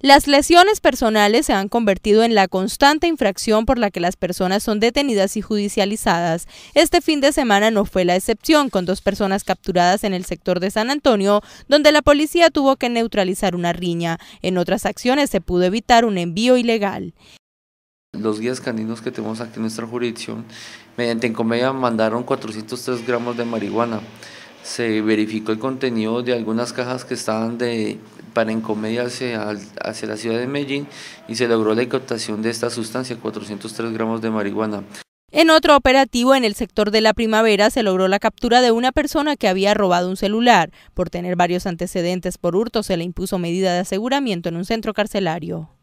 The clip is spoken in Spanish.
Las lesiones personales se han convertido en la constante infracción por la que las personas son detenidas y judicializadas. Este fin de semana no fue la excepción, con dos personas capturadas en el sector de San Antonio, donde la policía tuvo que neutralizar una riña. En otras acciones se pudo evitar un envío ilegal. Los guías caninos que tenemos aquí en nuestra jurisdicción, mediante encomienda, mandaron 403 gramos de marihuana. Se verificó el contenido de algunas cajas que estaban de para encomediarse hacia la ciudad de Medellín y se logró la incautación de esta sustancia, 403 gramos de marihuana. En otro operativo en el sector de la primavera se logró la captura de una persona que había robado un celular. Por tener varios antecedentes por hurto se le impuso medida de aseguramiento en un centro carcelario.